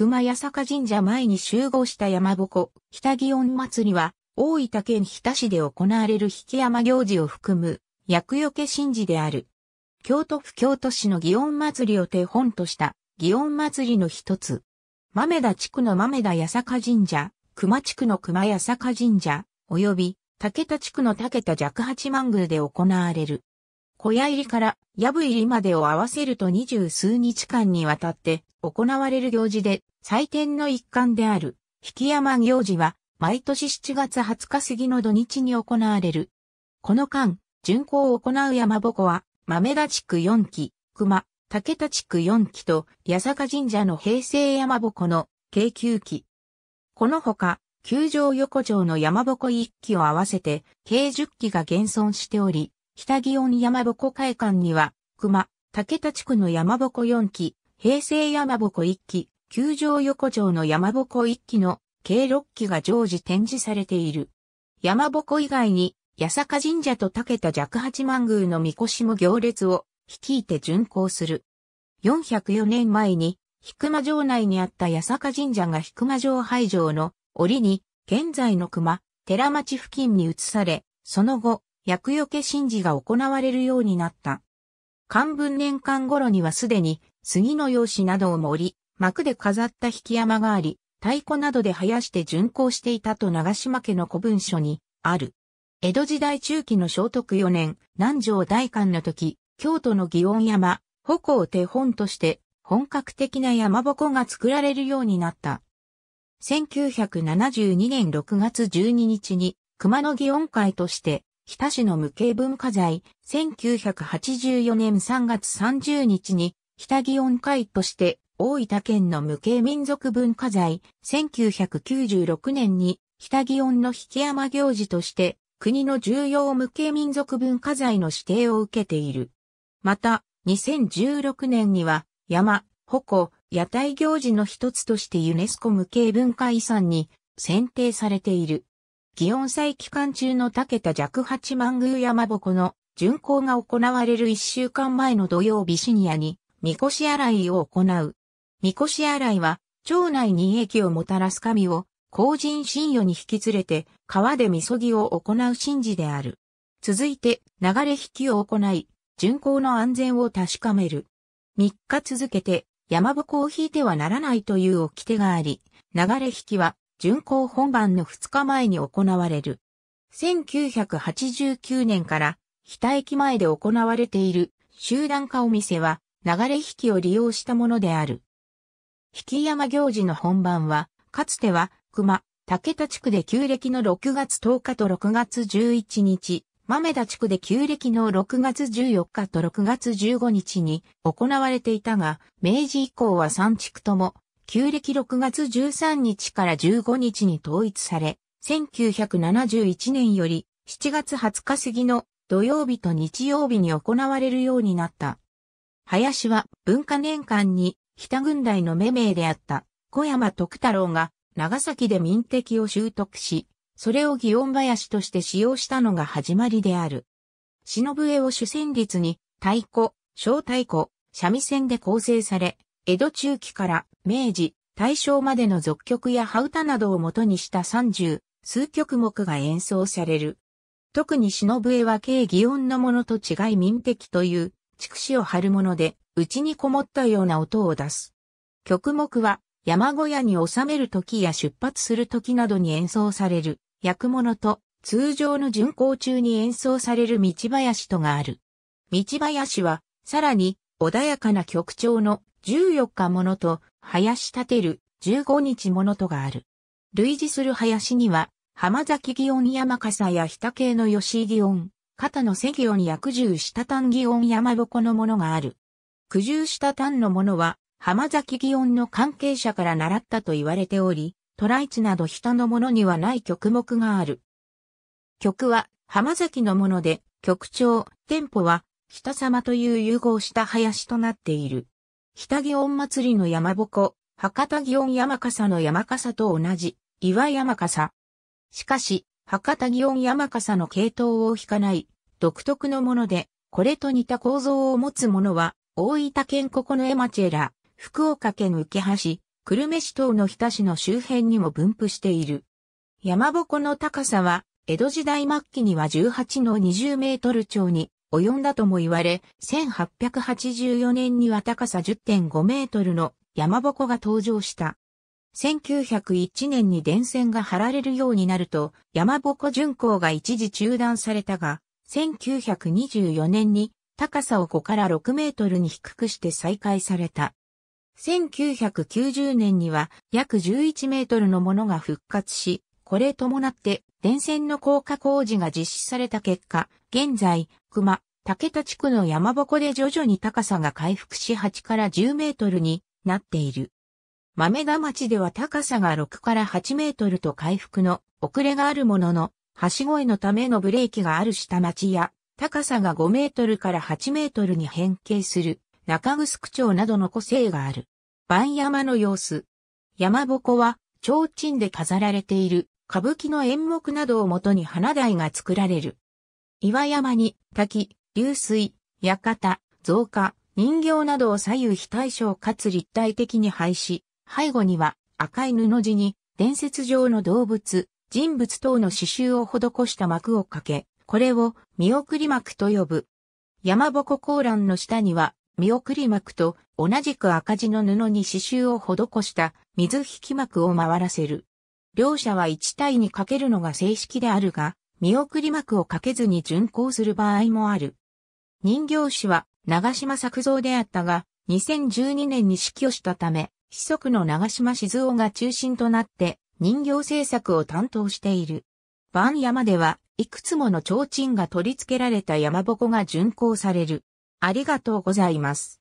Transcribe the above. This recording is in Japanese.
熊谷坂神社前に集合した山鉾、北祇園祭りは、大分県日田市で行われる引山行事を含む、厄除け神事である。京都府京都市の祇園祭りを手本とした、祇園祭りの一つ。豆田地区の豆田八坂神社、熊地区の熊谷坂神社、及び竹田地区の竹田尺八幡宮で行われる。小屋入りから藪入りまでを合わせると二十数日間にわたって行われる行事で、祭典の一環である、引山行事は、毎年7月20日過ぎの土日に行われる。この間、巡行を行う山こは、豆田地区4期、熊、竹田地区4期と、八坂神社の平成山この、京急期。このほか、九条横丁の山こ1期を合わせて、計10期が現存しており、北祇園山こ会館には、熊、竹田地区の山こ4期、平成山鉾一期、球場横丁の山鉾一期の計6期が常時展示されている。山鉾以外に、八坂神社と竹田若八幡宮の神輿も行列を率いて巡行する。404年前に、引間城内にあった八坂神社が引間城廃城の折に、現在の熊、寺町付近に移され、その後、厄除け神事が行われるようになった。漢文年間頃にはすでに杉の用紙などを盛り、幕で飾った引山があり、太鼓などで生やして巡行していたと長島家の古文書にある。江戸時代中期の聖徳4年、南条大官の時、京都の祇園山、歩を手本として本格的な山鉾が作られるようになった。1972年6月12日に熊野祇園会として日田市の無形文化財、1984年3月30日に北祇園会として大分県の無形民族文化財、1996年に北祇園の引山行事として国の重要無形民族文化財の指定を受けている。また、2016年には山、鉾、屋台行事の一つとしてユネスコ無形文化遺産に選定されている。祇園祭期間中の竹田弱八万宮山鉾の巡行が行われる一週間前の土曜日深夜にみこし洗いを行う。みこし洗いは、町内に益をもたらす神を、後人神与に引き連れて、川でみそぎを行う神事である。続いて、流れ引きを行い、巡行の安全を確かめる。3日続けて、山鉾を引いてはならないという掟があり、流れ引きは、巡行本番の2日前に行われる。1989年から、日田駅前で行われている集団化お店は、流れ引きを利用したものである。引山行事の本番は、かつては、熊、竹田地区で旧暦の6月10日と6月11日、豆田地区で旧暦の6月14日と6月15日に行われていたが、明治以降は3地区とも、旧暦6月13日から15日に統一され、1971年より7月20日過ぎの土曜日と日曜日に行われるようになった。林は文化年間に北軍大の命名であった小山徳太郎が長崎で民敵を習得し、それを祇園林として使用したのが始まりである。忍笛を主旋律に太鼓、小太鼓、三味線で構成され、江戸中期から明治、大正までの俗曲や羽歌などを元にした30数曲目が演奏される。特に忍笛は軽祇園のものと違い民的という畜を張るもので、内にこもったような音を出す。曲目は、山小屋に収める時や出発する時などに演奏される、役物と、通常の巡行中に演奏される道林とがある。道林は、さらに、穏やかな曲調の14日ものと、林立てる15日ものとがある。類似する林には、浜崎祇園山笠や日田系の吉祇園、肩の背行に約十下単祇音山鉾のものがある。九十下単のものは、浜崎祇音の関係者から習ったと言われており、トライチなど人のものにはない曲目がある。曲は浜崎のもので、曲調、テンポは、北様という融合した林となっている。北祇音祭りの山鉾、博多祇音山笠の山笠と同じ、岩山笠。しかし、博多祇園山笠の系統を引かない独特のもので、これと似た構造を持つものは、大分県九重町エラ、福岡県受橋、久留米市等の日田市の周辺にも分布している。山鉾の高さは、江戸時代末期には18の20メートル長に及んだとも言われ、1884年には高さ10.5メートルの山鉾が登場した。1901年に電線が張られるようになると、山鉾巡行が一時中断されたが、1924年に高さを5から6メートルに低くして再開された。1990年には約11メートルのものが復活し、これ伴って電線の高架工事が実施された結果、現在、熊、竹田地区の山鉾で徐々に高さが回復し8から10メートルになっている。豆田町では高さが6から8メートルと回復の遅れがあるものの、橋越えのためのブレーキがある下町や、高さが5メートルから8メートルに変形する中城町などの個性がある。番山の様子。山鉾は、提灯で飾られている歌舞伎の演目などをもとに花台が作られる。岩山に滝、流水、館、造花、人形などを左右非対称かつ立体的に配し、背後には赤い布地に伝説上の動物、人物等の刺繍を施した幕をかけ、これを見送り幕と呼ぶ。山鉾高欄の下には見送り幕と同じく赤字の布に刺繍を施した水引幕を回らせる。両者は1体にかけるのが正式であるが、見送り幕をかけずに巡行する場合もある。人形師は長島作造であったが、2012年に死去したため、子息の長島静雄が中心となって人形制作を担当している。番山では、いくつもの提灯が取り付けられた山鉾が巡行される。ありがとうございます。